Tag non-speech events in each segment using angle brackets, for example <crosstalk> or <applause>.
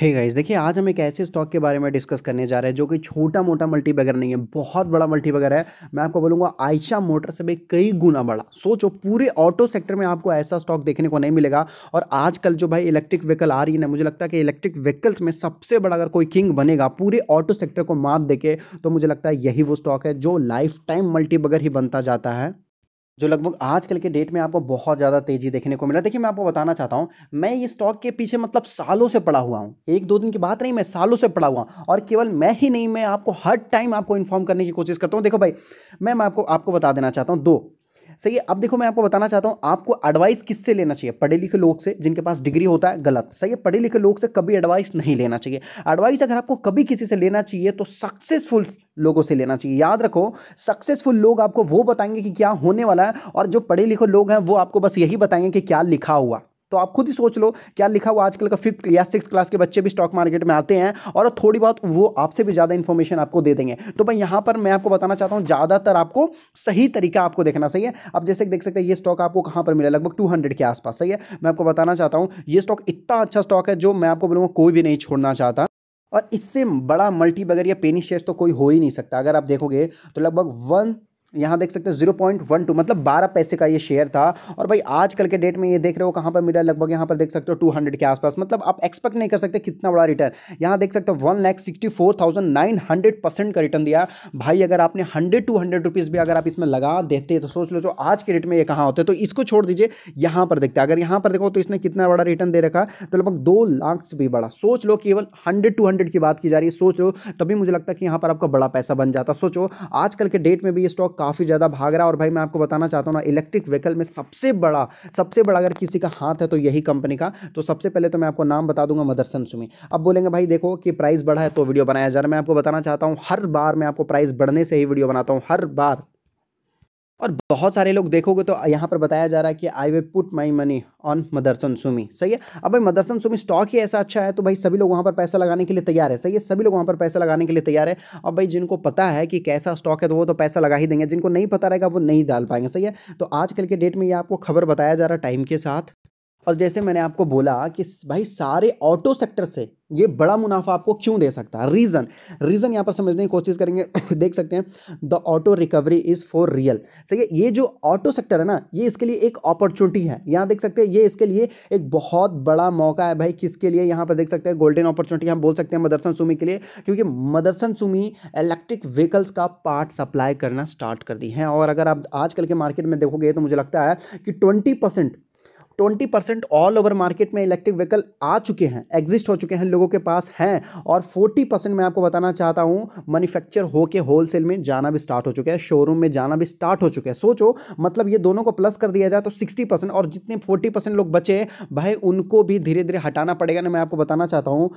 हे hey guys देखिए आज हम एक ऐसे स्टॉक के बारे में डिस्कस करने जा रहे हैं जो कि छोटा मोटा मल्टी बगर नहीं है बहुत बड़ा मल्टी बगर है मैं आपको बोलूँगा आयशा मोटर से भी कई गुना बड़ा सोचो पूरे ऑटो सेक्टर में आपको ऐसा स्टॉक देखने को नहीं मिलेगा और आजकल जो भाई इलेक्ट्रिक व्हीकल आ रही है ना मुझे लगता है कि इलेक्ट्रिक व्हीकल्स में सबसे बड़ा अगर कोई किंग बनेगा पूरे ऑटो सेक्टर को मात दे तो मुझे लगता है यही वो स्टॉक है जो लाइफ टाइम मल्टी बगर ही बनता जाता है जो लगभग आजकल के डेट में आपको बहुत ज़्यादा तेज़ी देखने को मिला देखिए मैं आपको बताना चाहता हूँ मैं ये स्टॉक के पीछे मतलब सालों से पड़ा हुआ हूँ एक दो दिन की बात नहीं मैं सालों से पड़ा हुआ हूँ और केवल मैं ही नहीं मैं आपको हर टाइम आपको इन्फॉर्म करने की कोशिश करता हूँ देखो भाई मैं, मैं आपको आपको बता देना चाहता हूँ दो सही है अब देखो मैं आपको बताना चाहता हूँ आपको एडवाइस किससे लेना चाहिए पढ़े लिखे लोग से जिनके पास डिग्री होता है गलत सही है पढ़े लिखे लोग से कभी एडवाइस नहीं लेना चाहिए एडवाइस अगर आपको कभी किसी से लेना चाहिए तो सक्सेसफुल लोगों से लेना चाहिए याद रखो सक्सेसफुल लोग आपको वो बताएंगे कि क्या होने वाला है और जो पढ़े लिखे लोग हैं वो आपको बस यही बताएंगे कि क्या लिखा हुआ तो आप खुद ही सोच लो क्या लिखा हुआ आजकल का फिफ्थ या सिक्स क्लास के बच्चे भी स्टॉक मार्केट में आते हैं और थोड़ी बहुत वो आपसे भी ज़्यादा इन्फॉर्मेशन आपको दे देंगे तो भाई यहाँ पर मैं आपको बताना चाहता हूँ ज़्यादातर आपको सही तरीका आपको देखना सही है आप जैसे देख सकते हैं ये स्टॉक आपको कहाँ पर मिला लगभग टू के आसपास सही है मैं आपको बताना चाहता हूँ ये स्टॉक इतना अच्छा स्टॉक है जो मैं आपको बोलूँगा कोई भी नहीं छोड़ना चाहता और इससे बड़ा मल्टी बगर या पेनी शेयर तो कोई हो ही नहीं सकता अगर आप देखोगे तो लगभग वन यहाँ देख सकते जीरो पॉइंट वन टू मतलब बारह पैसे का ये शेयर था और भाई आजकल के डेट में ये देख रहे हो कहाँ पर मिला लगभग यहाँ पर देख सकते हो टू हंड्रेड के आसपास मतलब आप एक्सपेक्ट नहीं कर सकते कितना बड़ा रिटर्न यहाँ देख सकते हो one lakh sixty four thousand nine hundred percent का रिटर्न दिया भाई अगर आपने हंड्रेड टू हंड्रेड रुपीज़ भी अगर आप इसमें लगा देते तो सोच लो तो आज के डेट में ये कहाँ होते तो इसको छोड़ दीजिए यहाँ पर देखते अगर यहाँ पर देखो तो इसने कितना बड़ा रिटर्न दे रखा तो लगभग दो लाख से भी बड़ा सोच लो केवल हंड्रेड टू हंड्रेड की बात की जा रही है सोच लो तभी मुझे लगता है कि यहाँ पर आपका बड़ा पैसा बन जाता सोचो आजकल के डेट में भी ये स्टॉक काफ़ी ज़्यादा भाग रहा है और भाई मैं आपको बताना चाहता हूँ ना इलेक्ट्रिक व्हीकल में सबसे बड़ा सबसे बड़ा अगर किसी का हाथ है तो यही कंपनी का तो सबसे पहले तो मैं आपको नाम बता दूंगा मदरसन सुमी अब बोलेंगे भाई देखो कि प्राइस बढ़ा है तो वीडियो बनाया जा रहा है मैं आपको बताना चाहता हूँ हर बार मैं आपको प्राइस बढ़ने से ही वीडियो बनाता हूँ हर बार और बहुत सारे लोग देखोगे तो यहाँ पर बताया जा रहा है कि I way put my money on Motherson Sumi सही है अब भाई मदरसन सुमी स्टॉक ही ऐसा अच्छा है तो भाई सभी लोग वहाँ पर पैसा लगाने के लिए तैयार है सही है सभी लोग वहाँ पर पैसा लगाने के लिए तैयार है और भाई जिनको पता है कि कैसा स्टॉक है तो वो तो पैसा लगा ही देंगे जिनको नहीं पता रहेगा वो नहीं डाल पाएंगे सही है तो आजकल के डेट में ये आपको खबर बताया जा रहा है टाइम के साथ और जैसे मैंने आपको बोला कि भाई सारे ऑटो सेक्टर से ये बड़ा मुनाफा आपको क्यों दे सकता है रीज़न रीज़न यहाँ पर समझने की कोशिश करेंगे <coughs> देख सकते हैं the auto recovery is for real सही है ये जो ऑटो सेक्टर है ना ये इसके लिए एक अपॉर्चुनिटी है यहाँ देख सकते हैं ये इसके लिए एक बहुत बड़ा मौका है भाई किसके लिए यहाँ पर देख सकते हैं गोल्डन अपॉर्चुनिटी हम बोल सकते हैं मदरसन सुमी के लिए क्योंकि मदरसन सुमी इलेक्ट्रिक व्हीकल्स का पार्ट सप्लाई करना स्टार्ट कर दी है और अगर आप आजकल के मार्केट में देखोगे तो मुझे लगता है कि twenty percent twenty percent all over market में इलेक्ट्रिक व्हीकल आ चुके हैं एग्जिस्ट हो चुके हैं लोगों के पास हैं और फोर्टी परसेंट मैं आपको बताना चाहता हूँ मैन्युफैक्चर होके होलसेल में जाना भी स्टार्ट हो चुका है शोरूम में जाना भी स्टार्ट हो चुके हैं सोचो मतलब ये दोनों को प्लस कर दिया जाए तो सिक्सटी और जितने फोर्टी लोग बचे भाई उनको भी धीरे धीरे हटाना पड़ेगा ना मैं आपको बताना चाहता हूँ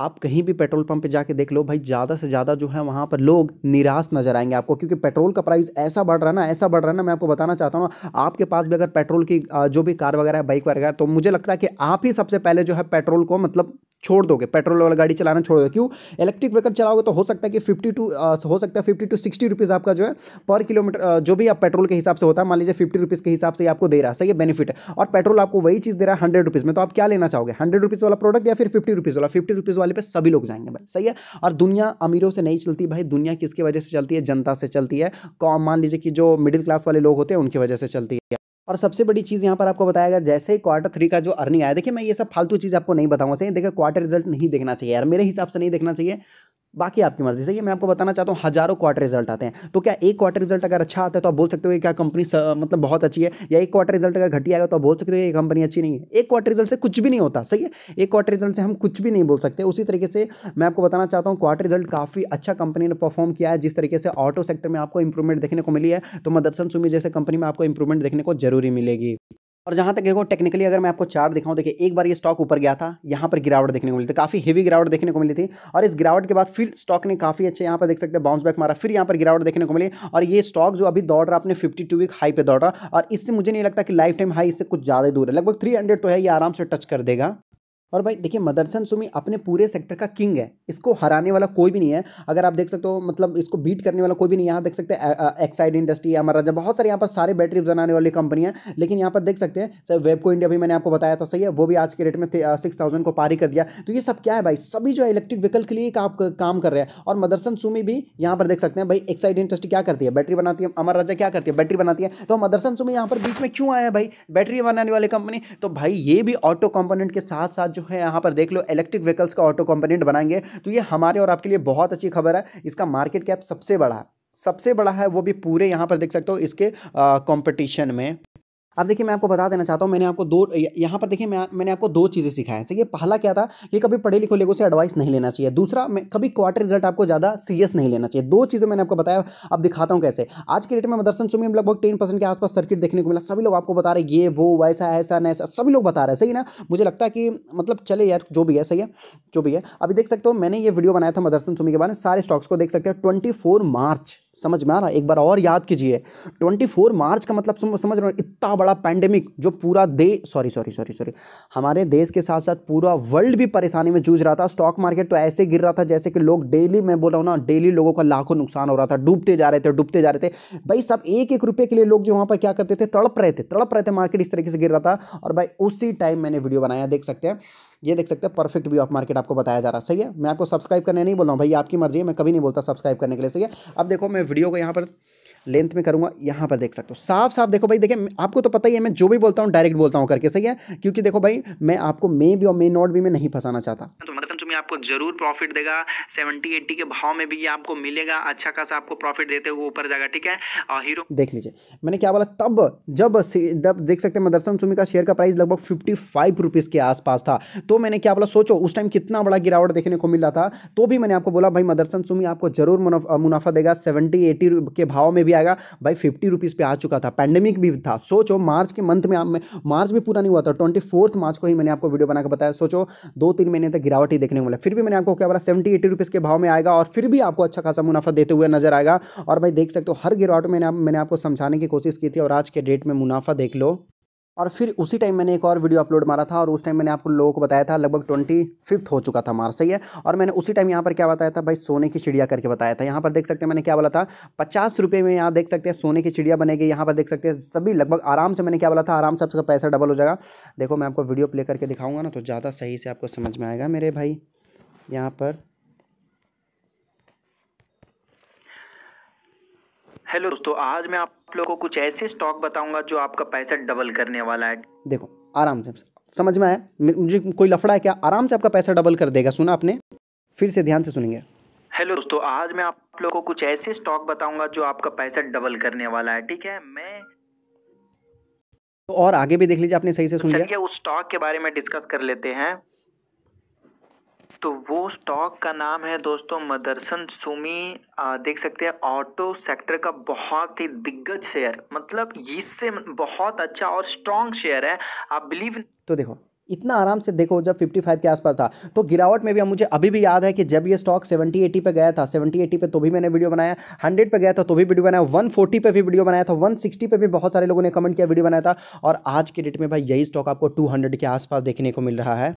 आप कहीं भी पेट्रोल पंप पे जाके देख लो भाई ज़्यादा से ज़्यादा जो है वहाँ पर लोग निराश नजर आएंगे आपको क्योंकि पेट्रोल का प्राइस ऐसा बढ़ रहा है ना ऐसा बढ़ रहा है ना मैं आपको बताना चाहता हूँ आपके पास भी अगर पेट्रोल की जो भी कार वगैरह है बाइक वगैरह तो मुझे लगता है कि आप ही सबसे पहले जो है पेट्रोल को मतलब छोड़ दोगे पेट्रोल वाला गाड़ी चलाना छोड़ दो क्यों इलेक्ट्रिक व्हीकल चलाओगे तो हो सकता है कि फिफ्टी टू हो सकता है फिफ्टी टू सिक्सटी रुपीज़ आपका जो है पर किलोमीटर जो भी आप पेट्रोल के हिसाब से होता है मान लीजिए फिफ्टी रुपीज़ के हिसाब से आपको दे रहा है सही है बेनिफिट है और पेट्रोल आपको वही चीज़ दे रहा है हंड्रेड रुपीज़ में तो आप क्या लेना चाहोगे हंड्रेड रुपीज़ वाला प्रोडक्ट या फिर फिफ्टी रुपीज़ वाला फिफ्टी रुपीज़ वाले पे सभी लोग जाएंगे भाई सही है और दुनिया अमीरों से नहीं चलती भाई दुनिया किसकी वजह से चलती है जनता से चलती है मान लीजिए कि जो मिडिल क्लास वाले लोग होते हैं उनकी वजह से चलती है और सबसे बड़ी चीज़ यहाँ पर आपको बताया गया जैसे ही क्वार्टर थ्री का जो अर्निंग आया देखिए मैं ये सब फालतू चीज़ आपको नहीं बताऊंगा सही देखिए क्वार्टर रिजल्ट नहीं देखना चाहिए यार मेरे हिसाब से नहीं देखना चाहिए बाकी आपकी मर्जी से ये मैं आपको बताना चाहता हूँ हज़ारों क्वार्टर रिजल्ट आते हैं तो क्या एक क्वार्टर रिजल्ट अगर अच्छा आता है तो आप बोल सकते हो कि क्या कंपनी मतलब बहुत अच्छी है या एक क्वार्टर रिजल्ट अगर घटी आएगा तो आप बोल सकते हो कि कंपनी अच्छी नहीं है एक क्वार्टर रिजल्ट से कुछ भी नहीं होता सही है एक क्वार्टर रिजल्ट से हम कुछ भी नहीं बोल सकते उसी तरीके से मैं आपको बताना चाहता हूँ क्वार्टर रिजल्ट काफ़ी अच्छा कंपनी ने परफॉर्म किया है जिस तरीके से ऑटो सेक्टर में आपको इंप्रूवमेंट देखने को मिली है तो मदरसन सुमी जैसे कंपनी में आपको इंप्रूवमेंट देखने को जरूरी मिलेगी और जहाँ तक देखो टेक्निकली अगर मैं आपको चार्ट दिखाऊं देखिए एक बार ये स्टॉक ऊपर गया था यहाँ पर गिरावट देखने को मिली थी काफ़ी हेवी गिरावट देखने को मिली थी और इस गिरावट के बाद फिर स्टॉक ने काफ़ी अच्छे यहाँ पर देख सकते हैं बाउंस बैक मारा फिर यहाँ पर गिरावट देखने को मिली और ये स्टॉक जो अभी दौड़ रहा अपने फिफ्टी टू वीक हाई पर दौड़ रहा और इससे मुझे नहीं लगता कि लाइफ टाइम हाई इससे कुछ ज़्यादा दूर है लगभग थ्री हंड्रेड तो है ये आराम से टच कर देगा और भाई देखिए मदरसन सुमी अपने पूरे सेक्टर का किंग है इसको हराने वाला कोई भी नहीं है अगर आप देख सकते हो मतलब इसको बीट करने वाला कोई भी नहीं यहाँ देख सकते एक्साइड इंडस्ट्री हमारा राजा बहुत सारे यहाँ पर सारे बैटरी बनाने वाली कंपनियां लेकिन यहाँ पर देख सकते हैं सर वेब को इंडिया भी मैंने आपको बताया था सही है वो भी आज के रेट में सिक्स थाउजेंड को पारी कर दिया तो ये सब क्या है भाई सभी जो इलेक्ट्रिक व्हीकल के लिए आप काम कर रहे हैं और मदरसन सुमी भी यहाँ पर देख सकते हैं भाई एक्साइड इंडस्ट्री क्या करती है बैटरी बनाती है अमर राजा क्या करती है बैटरी बनाती है तो मदरसन सुमी यहाँ पर बीच में क्यों आया भाई बैटरी बनाने वाली कंपनी तो भाई ये भी ऑटो कंपोनेंट के साथ साथ जो है यहाँ पर देख लो इलेक्ट्रिक व्हीकल्स का ऑटो कंपोनेंट बनाएंगे तो ये हमारे और आपके लिए बहुत अच्छी खबर है इसका मार्केट कैप सबसे बड़ा है सबसे बड़ा है वो भी पूरे यहाँ पर देख सकते हो इसके कंपटीशन में अब देखिए मैं आपको बता देना चाहता हूँ मैंने आपको दो यहाँ पर देखिए मैं मैंने आपको दो चीज़ें सिखाए हैं सही पहला क्या था ये कभी पढ़े लिखे लोगों से एडवाइस नहीं लेना चाहिए दूसरा मैं कभी क्वार्टर रिजल्ट आपको ज़्यादा सीरियस नहीं लेना चाहिए दो चीज़ें मैंने आपको बताया अब दिखाता हूँ कैसे आज के डेट में मदरसन सुमी हम लगभग टेन परसेंट के आसपास सर्किट देखने को मिला सभी लोग आपको बता रहे ये वो वैसा ऐसा नैसा सभी लोग बता रहे सही ना मुझे लगता है कि मतलब चले यार जो भी है सही है जो भी है अभी देख सकते हो मैंने ये वीडियो बनाया था मदरसन चुमी के बारे में सारे स्टॉक्स को देख सकते हैं ट्वेंटी मार्च समझ में आ रहा एक बार और याद कीजिए 24 मार्च का मतलब समझ रहे हो इतना बड़ा पैंडेमिक जो पूरा दे सॉरी सॉरी सॉरी सॉरी हमारे देश के साथ साथ पूरा वर्ल्ड भी परेशानी में जूझ रहा था स्टॉक मार्केट तो ऐसे गिर रहा था जैसे कि लोग डेली मैं बोल रहा हूँ ना डेली लोगों का लाखों नुकसान हो रहा था डूबते जा रहे थे डूबते जा रहे थे भाई सब एक एक रुपये के लिए लोग जो वहाँ पर क्या करते थे तड़प रहे थे तड़प रहे थे मार्केट इस तरीके से गिर रहा था और भाई उसी टाइम मैंने वीडियो बनाया देख सकते हैं ये देख सकते हैं परफेक्ट व्यू ऑफ मार्केट आपको बताया जा रहा है सही है मैं आपको सब्सक्राइब करने नहीं बोल रहा हूँ भाई आपकी मर्जी है मैं कभी नहीं बोलता सब्सक्राइब करने के लिए सही है अब देखो मैं वीडियो को यहाँ पर लेंथ में करूँगा यहाँ पर देख सकते हो साफ साफ देखो भाई देखिए आपको तो पता ही है मैं जो भी बोलता हूँ डायरेक्ट बोलता हूँ करके सही है क्योंकि देखो भाई मैं आपको मे भी और मे नॉट भी मैं नहीं फंसाना चाहता तो मतलब में आपको जरूर प्रॉफिट देगा सेवेंटी एट्टी के भाव में भी ये आपको मिलेगा अच्छा खासा आपको प्रॉफिट देते हुए ऊपर जाएगा ठीक है और हीरो देख लीजिए मैंने क्या बोला तब जब देख सकते हैं मदरसन सुमी का शेयर का प्राइस लगभग फिफ्टी फाइव रुपीज़ के आसपास था तो मैंने क्या बोला सोचो उस टाइम कितना बड़ा गिरावट देखने को मिला था तो भी मैंने आपको बोला भाई मदरसन सुमी आपको जरूर मुनाफा देगा सेवेंटी एटी के भाव में भी आएगा भाई फिफ्टी रुपीज़ पे आ चुका था पैंडेमिक भी था सोचो मार्च के मंथ में मार्च भी पूरा नहीं हुआ था ट्वेंटी मार्च को ही मैंने आपको वीडियो बनाकर बताया सोचो दो तीन महीने तक गिरावट ही देखने नहीं वाला फिर भी मैंने आपको क्या बोला सेवेंटी एटी रुपीज़ के भाव में आएगा और फिर भी आपको अच्छा खासा मुनाफा देते हुए नजर आएगा और भाई देख सकते हो हर गिरावट में मैंने आपको समझाने की कोशिश की थी और आज के डेट में मुनाफा देख लो और फिर उसी टाइम मैंने एक और वीडियो अपलोड मारा था और उस टाइम मैंने आपको लोगों को बताया था लगभग ट्वेंटी फिफ्थ हो चुका था मार्च सही है और मैंने उसी टाइम यहाँ पर क्या बताया था भाई सोने की चिड़िया करके बताया था यहाँ पर देख सकते हैं मैंने क्या बोला था पचास रुपये में यहाँ देख सकते हैं सोने की चिड़िया बनेगी यहाँ पर देख सकते हैं सभी लगभग आराम से मैंने क्या बोला था आराम से आपका पैसा डबल हो जाएगा देखो मैं आपको वीडियो प्ले करके दिखाऊँगा ना तो ज़्यादा सही से आपको समझ में आएगा मेरे भाई यहाँ पर हेलो दोस्तों आज मैं आप लोगों को कुछ ऐसे स्टॉक बताऊंगा जो आपका पैसा डबल करने वाला है देखो आराम से समझ में आया मुझे कोई लफड़ा है क्या आराम से आपका पैसा डबल कर देगा सुना आपने फिर से ध्यान से सुनेंगे हेलो दोस्तों आज मैं आप लोगों को कुछ ऐसे स्टॉक बताऊंगा जो आपका पैसा डबल करने वाला है ठीक है मैं तो और आगे भी देख लीजिए आपने सही से सुन लिया उस स्टॉक के बारे में डिस्कस कर लेते हैं तो वो स्टॉक का नाम है दोस्तों मदरसन सुमी आ, देख सकते हैं ऑटो सेक्टर का बहुत ही दिग्गज शेयर मतलब इससे बहुत अच्छा और स्ट्रॉन्ग शेयर है आप बिलीव तो देखो इतना आराम से देखो जब 55 के आसपास था तो गिरावट में भी मुझे अभी भी याद है कि जब ये स्टॉक 70 80 पे गया था 70 80 पे तो भी मैंने वीडियो बनाया 100 पे गया था तो भी वीडियो बनाया 140 पे भी वीडियो बनाया था 160 पे भी बहुत सारे लोगों ने कमेंट किया वीडियो बनाया था और आज के डेट में भाई यही स्टॉक आपको टू के आसपास देखने को मिल रहा है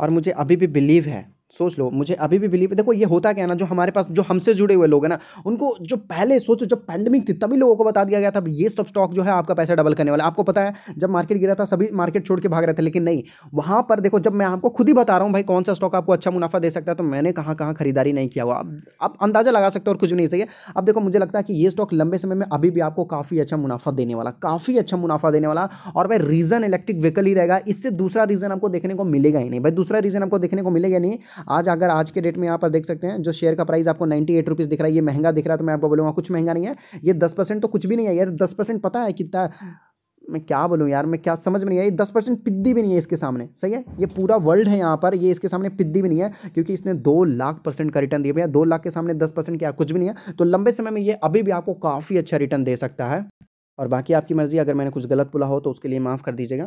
और मुझे अभी भी बिलीव है सोच लो मुझे अभी भी बिलीव देखो ये होता क्या ना जो हमारे पास जो हमसे जुड़े हुए लोग हैं ना उनको जो पहले सोचो जब पैंडमिक थी तभी लोगों को बता दिया गया था ये सब स्टॉक जो है आपका पैसा डबल करने वाला आपको पता है जब मार्केट गिरा था सभी मार्केट छोड़ के भाग रहे थे लेकिन नहीं वहाँ पर देखो जब मैं आपको खुद ही बता रहा हूँ भाई कौन सा स्टॉक आपको अच्छा मुनाफा दे सकता है तो मैंने कहाँ कहाँ खरीदारी नहीं किया हुआ अब आप अंदाजा लगा सकते हो और कुछ भी नहीं चाहिए अब देखो मुझे लगता है कि ये स्टॉक लंबे समय में अभी भी आपको काफ़ी अच्छा मुनाफा देने वाला काफ़ी अच्छा मुनाफा देने वाला और भाई रीज़न इलेक्ट्रिक व्हीकल ही रहेगा इससे दूसरा रीज़न आपको देखने को मिलेगा ही नहीं भाई दूसरा रीज़न आपको देखने को मिलेगा नहीं आज अगर आज के डेट में यहाँ पर देख सकते हैं जो शेयर का प्राइस आपको नाइन्टी एट रुपीज़ दिख रहा है ये महंगा दिख रहा है तो मैं आपको बोलूँगा कुछ महंगा नहीं है ये दस परसेंट तो कुछ भी नहीं है यार दस परसेंट पता है कितना मैं क्या बोलूँ यार मैं क्या समझ में नहीं आई दस परसेंट पिद्दी भी नहीं है इसके सामने सही है ये पूरा वर्ल्ड है यहाँ पर ये इसके सामने पिद्दी भी नहीं है क्योंकि इसने दो लाख परसेंट का रिटर्न दिया भैया दो लाख के सामने दस परसेंट क्या कुछ भी नहीं है तो लंबे समय में ये अभी भी आपको काफ़ी अच्छा रिटर्न दे सकता है और बाकी आपकी मर्ज़ी अगर मैंने कुछ गलत बोला हो तो उसके लिए माफ़ कर दीजिएगा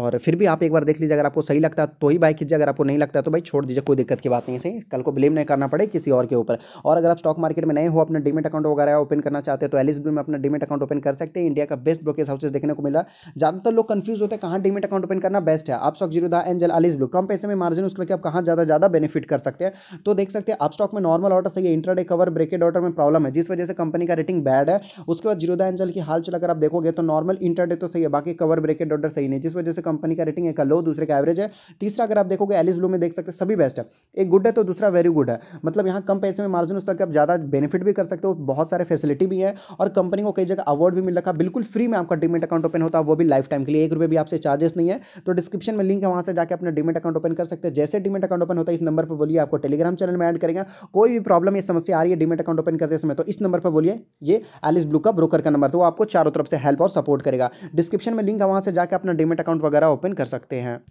और फिर भी आप एक बार देख लीजिए अगर आपको सही लगता है तो ही बाई कीजिए अगर आपको नहीं लगता तो भाई छोड़ दीजिए कोई दिक्कत की बात नहीं है कल को ब्लेम नहीं करना पड़े किसी और के ऊपर और अगर आप स्टॉक मार्केट में नए हो अपना डिमेट अकाउंट वगैरह ओपन करना चाहते हैं तो एलिस में अपना डिमेट अकाउंट ओपन कर सकते हैं इंडिया का बेस्ट ब्रोकेज हाउसेज देखने को मिला ज़्यादातर लोग कन्फ्यूज होते हैं कहाँ डिमेट अकाउंट ओपन करना बेस्ट है आप stock Zerodha Angel Alice Blue कम पैसे में मार्जिन उसके आप कहाँ ज़्यादा ज़्यादा बेनिफिट कर सकते हैं तो देख सकते हैं आप स्टॉक में नॉर्मल ऑर्डर सही है इंटरडे कवर ब्रेकेड ऑर्डर में प्रॉब्लम है जिस वजह से कंपनी का रेटिंग बैड है उसके बाद जीरो दा एंजल की हाल चला अगर आप देखोगे तो नॉर्मल इंटरडे तो सही है बाकी कवर ब्रेकेट डॉटर सही नहीं जिस वजह से कंपनी का रेटिंग एक लो दूसरे का एवरेज है तीसरा अगर आप देखोगे एलिस ब्लू में देख सकते सभी बेस्ट है एक गुड है तो दूसरा वेरी गुड है मतलब यहाँ कम पैसे में मार्जिन उसका आप ज़्यादा बेनिफिट भी कर सकते हो बहुत सारे फैसिलिटी भी है और कंपनी को कई जगह अवार्ड भी मिल रखा बिल्कुल फ्री में आपका डिमेट अकाउंट ओपन होता है वो भी लाइफ टाइम के लिए एक रुपये भी आपसे चार्जेस नहीं है तो डिस्क्रिप्शन में लिंक है वहाँ से जाकर अपना डिमेट अकाउंट ओपन कर सकते हैं जैसे डिमेट अकाउंट ओपन होता है इस नंबर पर बोलिए आपको टेलीग्राम चैनल में एड करेंगे कोई भी प्रॉब्लम या समस्या आ रही है डिमेट अकाउंट ओपन करते समय तो इस नंबर पर बोलिए ये एलिस ब्लू का ब्रोकर का नंबर तो आपको चारों तरफ से हेल्प और सपोर्ट करेगा डिस्क्रिप्शन में लिंक है वहाँ से जाकर अपना डिमेट अकाउंट वगैरह ओपन कर सकते हैं